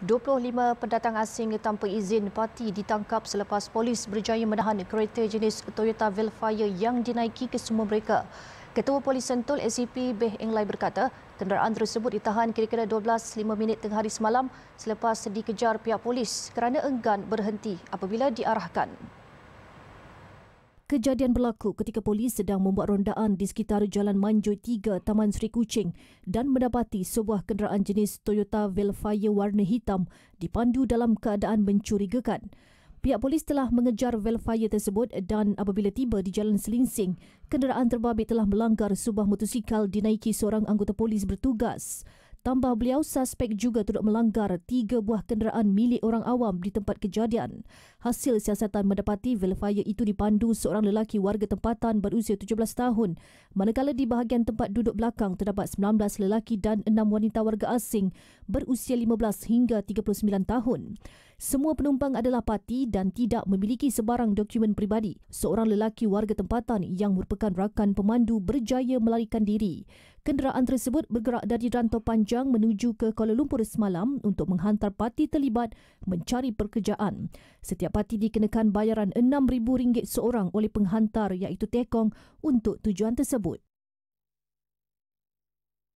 25 pendatang asing tanpa izin parti ditangkap selepas polis berjaya menahan kereta jenis Toyota Velfire yang dinaiki ke semua mereka. Ketua Polis Sentul SCP Beh Eng Lai berkata, kenderaan tersebut ditahan kira-kira 12.05 minit tengah hari semalam selepas dikejar pihak polis kerana enggan berhenti apabila diarahkan. Kejadian berlaku ketika polis sedang membuat rondaan di sekitar Jalan Manjoy 3 Taman Sri Kucing dan mendapati sebuah kenderaan jenis Toyota Velfire warna hitam dipandu dalam keadaan mencurigakan. Pihak polis telah mengejar Velfire tersebut dan apabila tiba di Jalan Selingsing, kenderaan terbabit telah melanggar sebuah motosikal dinaiki seorang anggota polis bertugas tambah beliau suspek juga turut melanggar tiga buah kenderaan milik orang awam di tempat kejadian. Hasil siasatan mendapati velfire itu dipandu seorang lelaki warga tempatan berusia 17 tahun. Manakala di bahagian tempat duduk belakang terdapat 19 lelaki dan enam wanita warga asing berusia 15 hingga 39 tahun. Semua penumpang adalah parti dan tidak memiliki sebarang dokumen peribadi. Seorang lelaki warga tempatan yang merupakan rakan pemandu berjaya melarikan diri. Kenderaan tersebut bergerak dari rantau panjang menuju ke Kuala Lumpur semalam untuk menghantar parti terlibat mencari pekerjaan. Setiap parti dikenakan bayaran RM6,000 seorang oleh penghantar iaitu Tekong untuk tujuan tersebut.